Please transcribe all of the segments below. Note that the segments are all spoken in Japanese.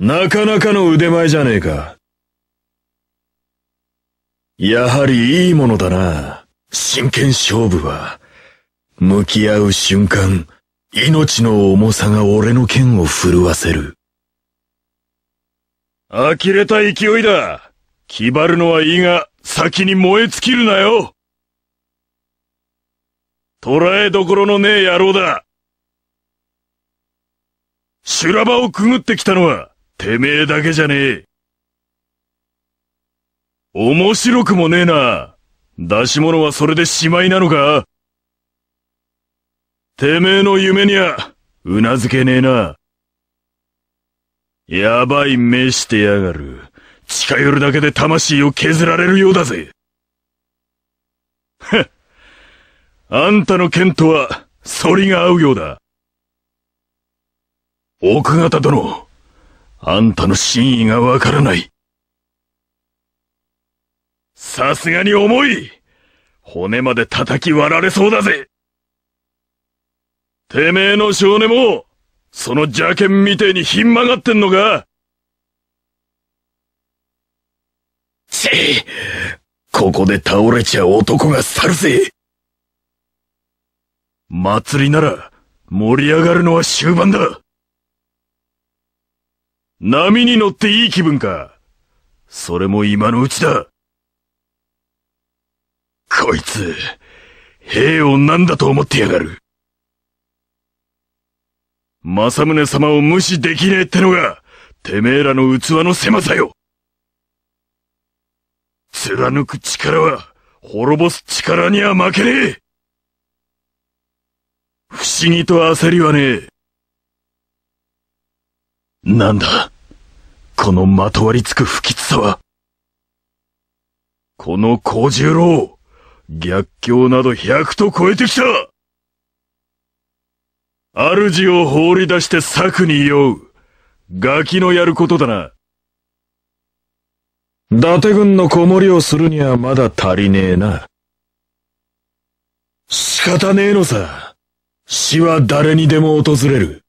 なかなかの腕前じゃねえか。やはりいいものだな。真剣勝負は。向き合う瞬間、命の重さが俺の剣を震わせる。呆れた勢いだ。気張るのはいいが、先に燃え尽きるなよ。捉えどころのねえ野郎だ。修羅場をくぐってきたのは、てめえだけじゃねえ。面白くもねえな。出し物はそれでしまいなのかてめえの夢にゃ、うなずけねえな。やばい目してやがる。近寄るだけで魂を削られるようだぜ。はあんたの剣とは、反りが合うようだ。奥方殿。あんたの真意がわからない。さすがに重い骨まで叩き割られそうだぜてめえの少年も、その邪剣みてえにひん曲がってんのかちここで倒れちゃ男が去るぜ祭りなら盛り上がるのは終盤だ波に乗っていい気分か。それも今のうちだ。こいつ、兵を何だと思ってやがる。政宗様を無視できねえってのが、てめえらの器の狭さよ。貫く力は、滅ぼす力には負けねえ。不思議と焦りはねえ。なんだこのまとわりつく不吉さは。この小十郎、逆境など100と超えてきた主を放り出して策に酔う。ガキのやることだな。伊達軍の子守をするにはまだ足りねえな。仕方ねえのさ。死は誰にでも訪れる。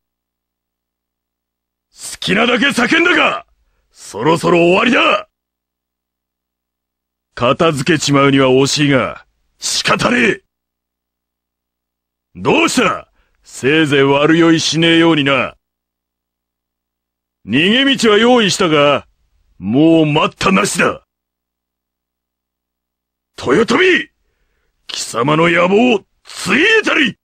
好きなだけ叫んだかそろそろ終わりだ片付けちまうには惜しいが、仕方ねえどうしたせいぜい悪酔いしねえようにな。逃げ道は用意したが、もう待ったなしだ豊臣貴様の野望をついえたり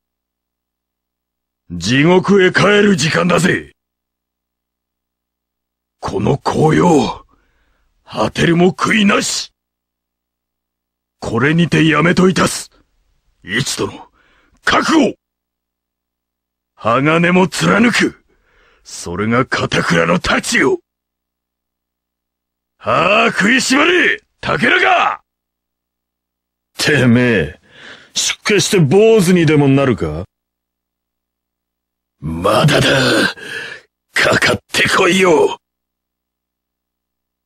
地獄へ帰る時間だぜこの紅葉、果てるも悔いなしこれにてやめといたす一度の覚悟鋼も貫くそれが片倉の太刀よはあ、食いしばれ田中てめえ、出家して坊主にでもなるかまだだかかってこいよ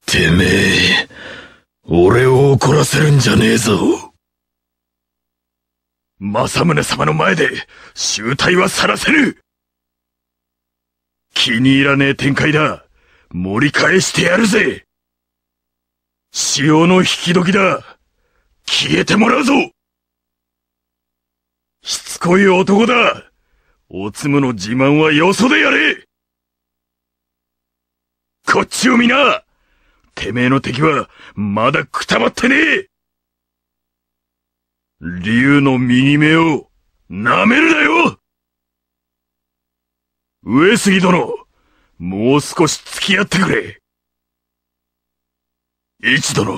てめえ、俺を怒らせるんじゃねえぞ。政宗様の前で、醜態はさらせぬ気に入らねえ展開だ。盛り返してやるぜ潮の引き時だ消えてもらうぞしつこい男だおつむの自慢はよそでやれこっちを見なてめえの敵は、まだくたばってねえ竜の右目を、舐めるなよ上杉殿、もう少し付き合ってくれ。一殿、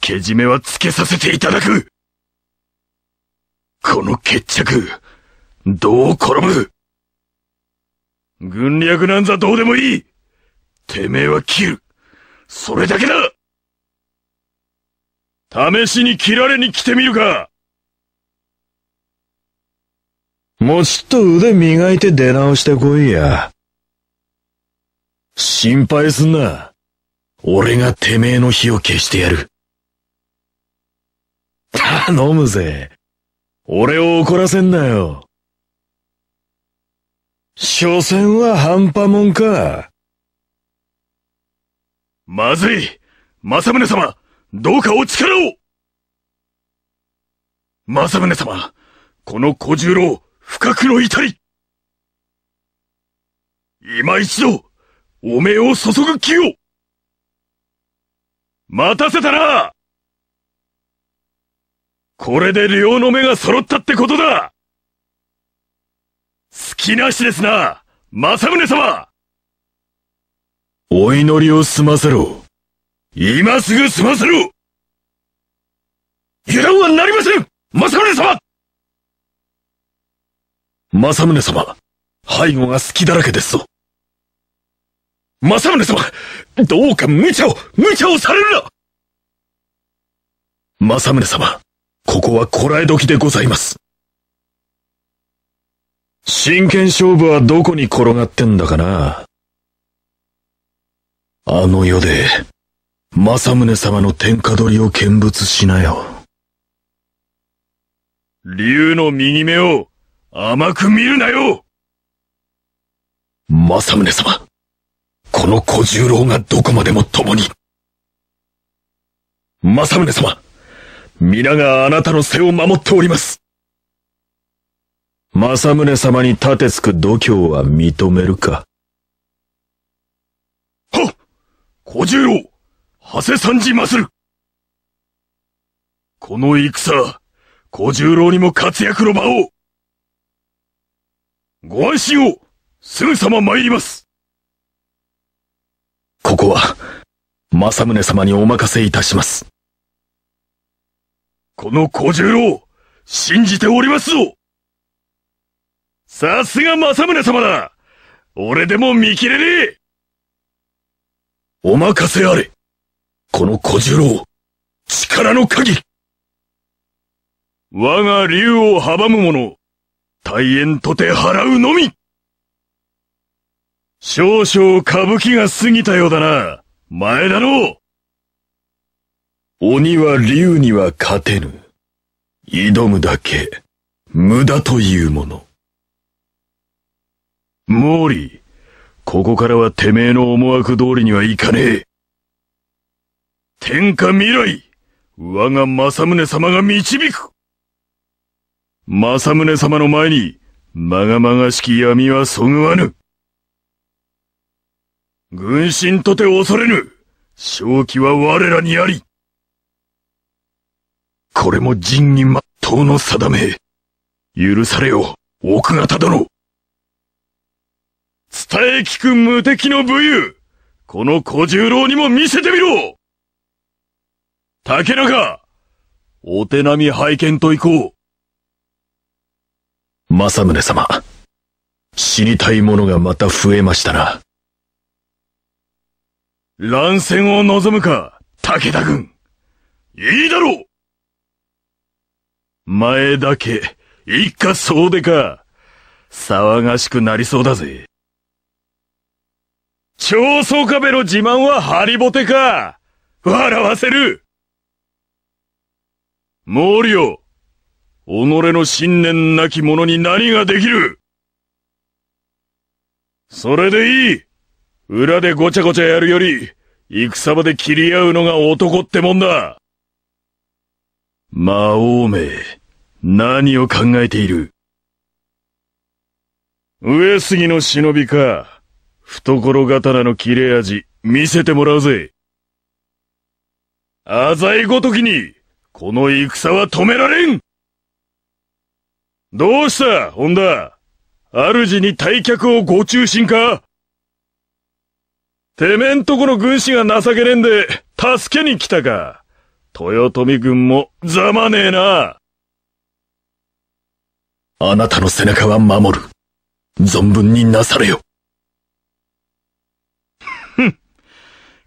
けじめはつけさせていただく。この決着、どう転ぶ軍略なんざどうでもいいてめえは切るそれだけだ試しに切られに来てみるかもうちょっと腕磨いて出直してこいや。心配すんな。俺がてめえの火を消してやる。頼むぜ。俺を怒らせんなよ。所詮は半端もんか。まずい政宗様どうかお力を政宗様この小十郎不覚の至り今一度おめを注ぐ気を待たせたなこれで両の目が揃ったってことだ好きなしですな、政宗様お祈りを済ませろ。今すぐ済ませろ油断はなりません政宗様政宗様、背後が隙だらけですぞ。政宗様、どうか無茶を、無茶をされるな政宗様、ここはこらえ時でございます。真剣勝負はどこに転がってんだかなあの世で、政宗様の天下取りを見物しなよ。竜の右目を甘く見るなよ政宗様、この小十郎がどこまでも共に。政宗様、皆があなたの背を守っております。政宗様にてつく度胸は認めるか小十郎、長谷三次まする。この戦、小十郎にも活躍の場を。ご安心を、すぐさま参ります。ここは、政宗様にお任せいたします。この小十郎、信じておりますぞさすが政宗様だ俺でも見切れねえお任せあれこの小十郎、力の鍵我が竜を阻む者、大円とて払うのみ少々歌舞伎が過ぎたようだな、前だろう鬼は竜には勝てぬ。挑むだけ、無駄というもの。毛利、ここからはてめえの思惑通りにはいかねえ。天下未来、我が正宗様が導く正宗様の前に、まがまがしき闇はそぐわぬ。軍神とて恐れぬ正気は我らにありこれも仁義とうの定め。許されよ、奥方殿伝え聞く無敵の武勇この小十郎にも見せてみろ竹中お手並み拝見と行こう。政宗様、知りたいものがまた増えましたな。乱戦を望むか、武田軍。いいだろう前だけ、一家総出か。騒がしくなりそうだぜ。超宗壁の自慢はハリボテか笑わせる毛利よ己の信念なき者に何ができるそれでいい裏でごちゃごちゃやるより、戦場で切り合うのが男ってもんだ魔王め、何を考えている上杉の忍びか。懐刀の切れ味、見せてもらうぜ。浅いごときに、この戦は止められんどうした、ン田主に退却をご中心かてめんとこの軍師が情けねえんで、助けに来たか。豊臣軍もざまねえな。あなたの背中は守る。存分になされよ。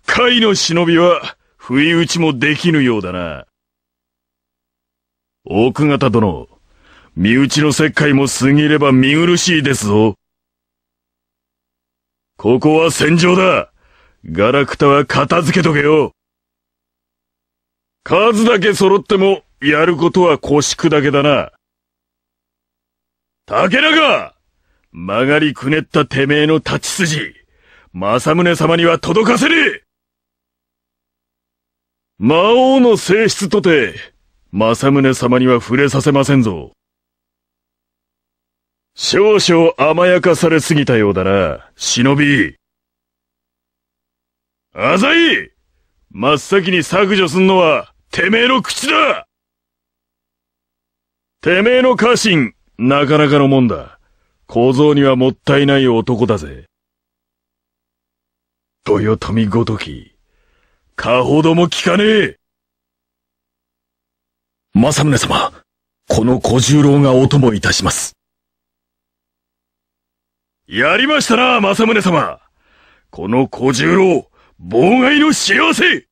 甲斐の忍びは、不意打ちもできぬようだな。奥方殿、身内の石灰も過ぎれば見苦しいですぞ。ここは戦場だ。ガラクタは片付けとけよ。数だけ揃っても、やることは腰砕けだな。竹中曲がりくねったてめえの立ち筋、政宗様には届かせねえ魔王の性質とて、政宗様には触れさせませんぞ。少々甘やかされすぎたようだな、忍び。あざい真っ先に削除すんのは、てめえの口だてめえの家臣、なかなかのもんだ。小僧にはもったいない男だぜ。豊臣ごとき。かほども聞かねえ政宗様、この小十郎がお供いたします。やりましたな、政宗様この小十郎、妨害の幸せ